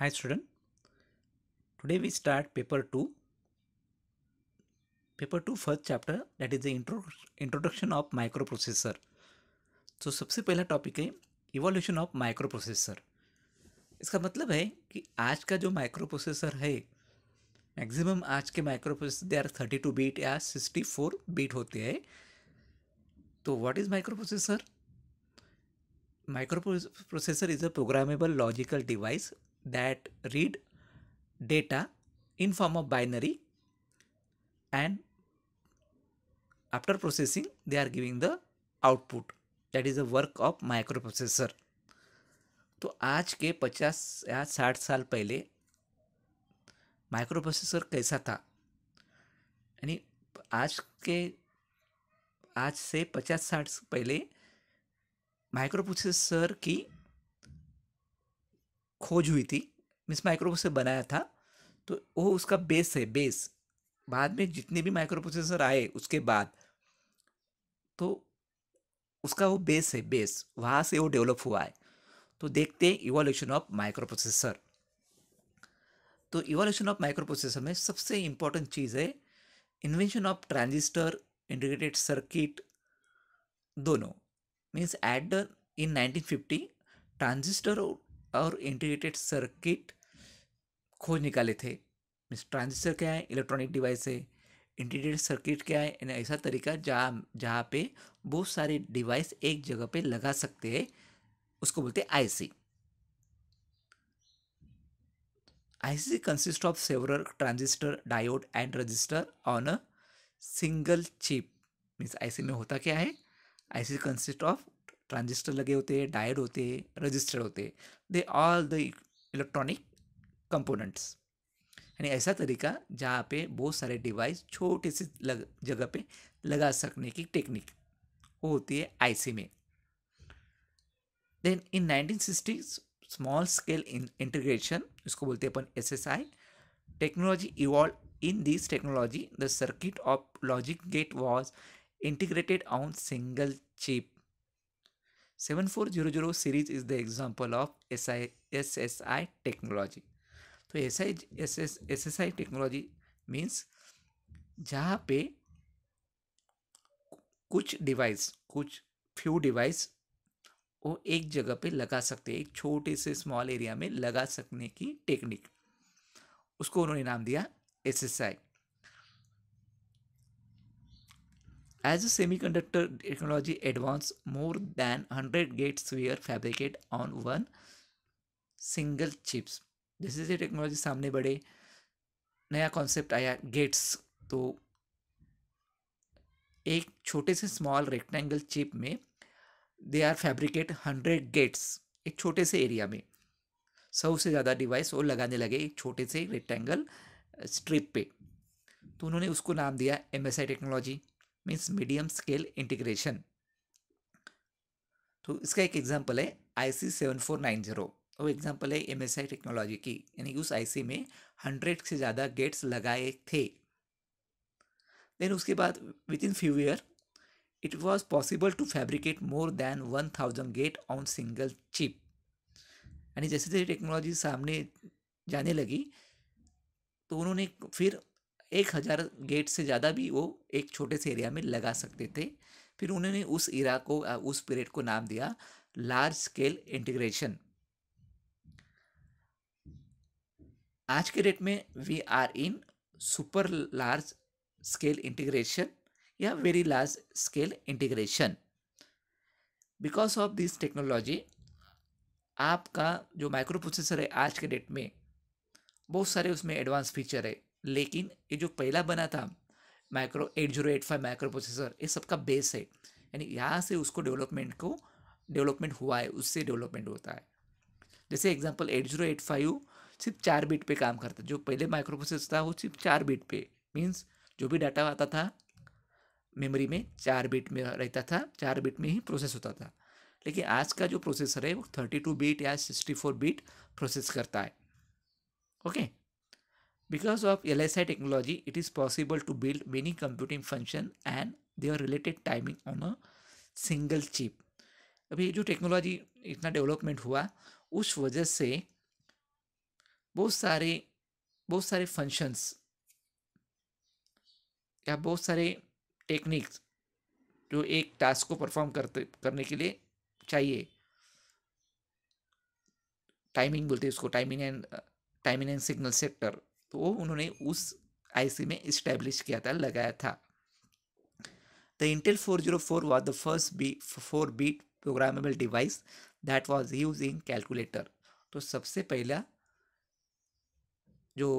Hi student, today we start paper 2, paper 2 first chapter that is the intro, introduction of microprocessor. तो so, सबसे पहला topic है evolution of micro processor इसका मतलब है कि आज का जो माइक्रो प्रोसेसर है मैक्सिमम आज के microprocessor they are thirty two bit या सिक्सटी फोर बीट होते हैं तो what is microprocessor microprocessor is a programmable logical device that read data in form of binary and after processing they are giving the output that is the work of microprocessor तो आज के 50 या 60 साल पहले microprocessor कैसा था यानी आज के आज से 50 साठ पहले माइक्रोप्रोसेसर की खोज हुई थी मिस माइक्रो से बनाया था तो वो उसका बेस है बेस बाद में जितने भी माइक्रो प्रोसेसर आए उसके बाद तो उसका वो बेस है बेस वहाँ से वो डेवलप हुआ है तो देखते हैं इवोल्यूशन ऑफ माइक्रो प्रोसेसर तो इवोल्यूशन ऑफ माइक्रो प्रोसेसर में सबसे इम्पोर्टेंट चीज़ है invention of transistor integrated circuit दोनों means at in nineteen transistor और और इंटीग्रेटेड सर्किट खोज निकाले थे मीन्स ट्रांजिस्टर क्या है इलेक्ट्रॉनिक डिवाइस है इंटीग्रेटेड सर्किट क्या है यानी ऐसा तरीका जहाँ जहाँ पे बहुत सारे डिवाइस एक जगह पे लगा सकते हैं उसको बोलते हैं IC IC consist of several transistor diode and resistor on a single chip means IC में होता क्या है आईसी कंसिस्ट ऑफ ट्रांजिस्टर लगे होते हैं डायड होते हैं रजिस्टर होते हैं they all the electronic components यानी ऐसा तरीका जहाँ पे बहुत सारे डिवाइस छोटे से लग जगह पे लगा सकने की टेक्निक वो होती है आईसी में then in 1960 small scale integration इसको बोलते हैं अपन SSI technology evolve in this technology the circuit of logic gate was integrated on single chip the example of S I S S I technology तो S I S S S S I technology means जहाँ पे कुछ device कुछ few device वो एक जगह पे लगा सकते हैं एक छोटे से स्मॉल एरिया में लगा सकने की टेक्निक उसको उन्होंने नाम दिया S S I As a semiconductor technology advances, more than 100 gates were fabricated on one single chips. This is जैसे technology सामने बड़े नया concept आया gates तो एक छोटे से small rectangle chip में they are fabricate hundred gates एक छोटे से area में सौ से ज़्यादा device वो लगाने लगे एक छोटे से rectangle strip पे तो उन्होंने उसको नाम दिया M technology means medium scale integration तो इसका एक एग्जांपल है I C seven four nine zero वो एग्जाम्पल है एम एस आई टेक्नोलॉजी की यानी उस आई सी में हंड्रेड से ज़्यादा गेट्स लगाए थे देन उसके बाद within few year it was possible to fabricate more than one thousand gate on single chip यानी जैसे जैसे टेक्नोलॉजी सामने जाने लगी तो उन्होंने फिर एक हज़ार गेट से ज़्यादा भी वो एक छोटे से एरिया में लगा सकते थे फिर उन्होंने उस इरा को उस पीरियड को नाम दिया लार्ज स्केल इंटीग्रेशन आज के डेट में we are in super large scale integration या very large scale integration because of this technology आपका जो माइक्रो प्रोसेसर है आज के डेट में बहुत सारे उसमें एडवांस फीचर है लेकिन ये जो पहला बना था micro eight zero eight five micro processor ये सबका बेस है यानी यहाँ से उसको डेवलपमेंट को डेवलपमेंट हुआ है उससे डेवलपमेंट होता है जैसे example eight zero eight five सिर्फ चार बीट पे काम करता जो पहले माइक्रो प्रोसेसर था वो सिर्फ चार बीट पे मीन्स जो भी डाटा आता था मेमोरी में चार बीट में रहता था चार बीट में ही प्रोसेस होता था लेकिन आज का जो प्रोसेसर है वो थर्टी टू बीट या सिक्सटी फोर बीट प्रोसेस करता है okay Because of LSI technology, it is possible to build many computing function and their related timing on a single chip. अभी जो technology इतना development हुआ उस वजह से बहुत सारे बहुत सारे functions या बहुत सारे techniques जो एक टास्क को परफॉर्म करते करने के लिए चाहिए टाइमिंग बोलते हैं उसको timing and timing and signal sector तो उन्होंने उस आईसी में इस्टेब्लिश किया था लगाया था the Intel four zero four was the first B four bit programmable device that was use in calculator तो सबसे पहला जो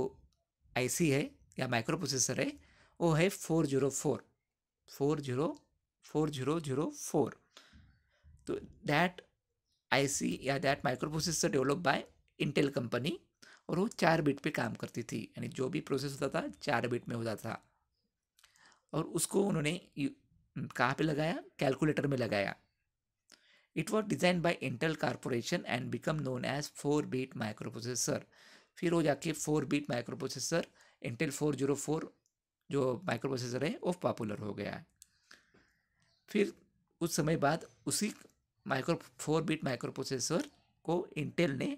आईसी है या माइक्रो प्रोसेसर है वो है four zero four four zero four zero zero four तो दैट आई या that micro processor develop by Intel company और वो चार बिट पे काम करती थी यानी जो भी प्रोसेस होता था चार बिट में होता था और उसको उन्होंने कहाँ पे लगाया कैलकुलेटर में लगाया it was design by Intel corporation and become known as four bit micro processor फिर हो जाके four bit micro processor Intel four zero four जो माइक्रो प्रोसेसर है वो पॉपुलर हो गया फिर कुछ समय बाद उसी micro four bit micro processor को इंटेल ने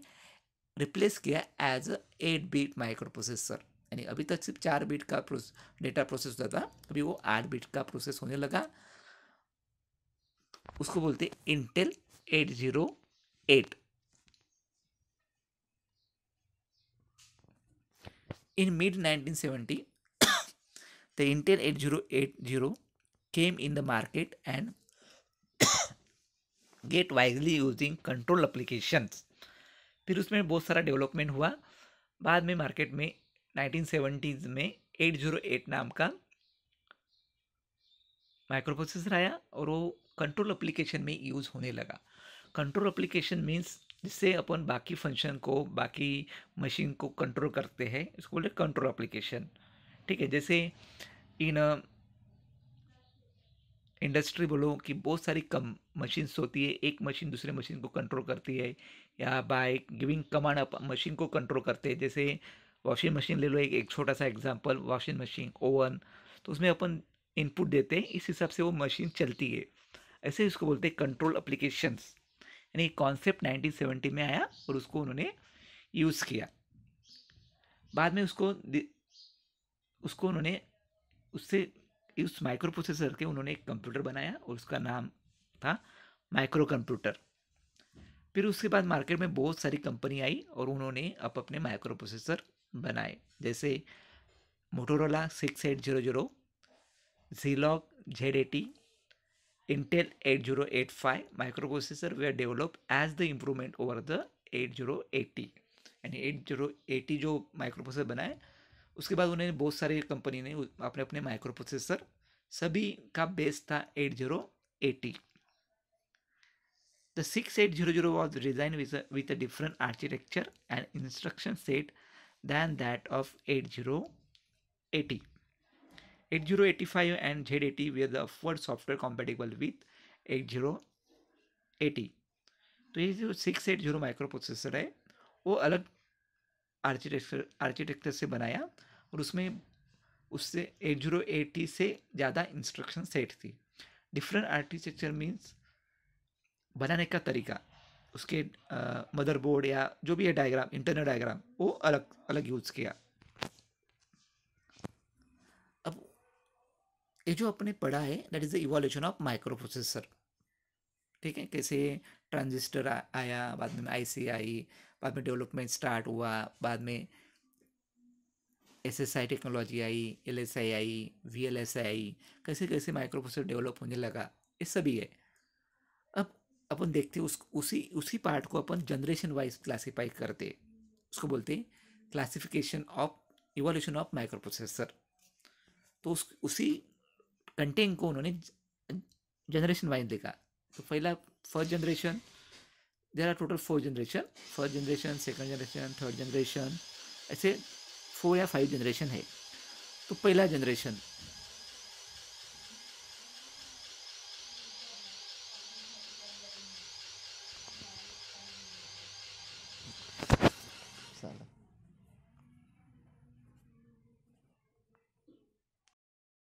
रिप्लेस किया as eight bit micro processor यानी अभी तक सिर्फ चार बीट का डेटा प्रोसेस होता था अभी वो आठ बीट का प्रोसेस होने लगा उसको बोलते Intel eight zero eight the Intel eight zero eight zero came in the market and gate wisely using control applications फिर उसमें बहुत सारा डेवलपमेंट हुआ बाद में मार्केट में नाइनटीन सेवेंटीज़ में एट जीरो एट नाम का माइक्रो प्रोसेसर आया और वो कंट्रोल एप्लीकेशन में यूज़ होने लगा कंट्रोल एप्लीकेशन मीन्स जिससे अपन बाकी फंक्शन को बाकी मशीन को कंट्रोल करते हैं इसको बोलते कंट्रोल एप्लीकेशन ठीक है जैसे इन इंडस्ट्री बोलो कि बहुत सारी कम मशीन्स होती है एक मशीन दूसरे मशीन को कंट्रोल करती है या by giving command up machine को कंट्रोल करते हैं जैसे वॉशिंग मशीन ले लो एक एक छोटा सा एग्जांपल वॉशिंग मशीन ओवन तो उसमें अपन इनपुट देते हैं इस हिसाब से वो मशीन चलती है ऐसे इसको बोलते हैं कंट्रोल अप्लीकेशंस यानी कॉन्सेप्ट नाइनटीन में आया और उसको उन्होंने यूज़ किया बाद में उसको उसको उन्होंने उससे उस माइक्रो प्रोसेसर के उन्होंने एक कंप्यूटर बनाया और उसका नाम था माइक्रो कंप्यूटर फिर उसके बाद मार्केट में बहुत सारी कंपनी आई और उन्होंने अप अपने माइक्रो प्रोसेसर बनाए जैसे Motorola six eight zero zero Zilog Z eighty Intel eight eight zero five micro processor वे develop as the improvement over the eight zero eighty यानी एट जीरो एटी जो micro processor बनाए उसके बाद उन्होंने बहुत सारे कंपनी ने अपने अपने माइक्रो प्रोसेसर सभी का बेस था eight zero eighty the six eight zero zero was design with a different architecture and instruction set than that of eight zero eighty eight zero eighty five and Z eighty we are third software compatible with eight zero eighty तो ये जो six eight zero micro processor है वो अलग architecture architecture से बनाया और उसमें उससे एट जीरो एटी से ज़्यादा इंस्ट्रक्शन सेट थी डिफरेंट आर्किटेक्चर मीन्स बनाने का तरीका उसके मदरबोर्ड या जो भी है डायग्राम इंटरनल डायग्राम वो अलग अलग यूज़ किया अब ये जो अपने पढ़ा है that is the evolution of micro processor ठीक है कैसे ट्रांजिस्टर आया बाद में आईसी आई बाद में डेवलपमेंट स्टार्ट हुआ बाद में S S I technology I L S I I V L S I I कैसे कैसे माइक्रो प्रोसेसर डेवलप होने लगा ये सभी है अब अपन देखते उस उसी उसी पार्ट को अपन जनरेशन वाइज क्लासीफाई करते उसको बोलते classification of evolution of micro processor तो उस उसी कंटेंट को उन्होंने जनरेशन वाइज देखा तो पहला first generation there are total four generation first generation second generation third generation ऐसे फोर या फाइव जनरेशन है तो पहला जनरेशन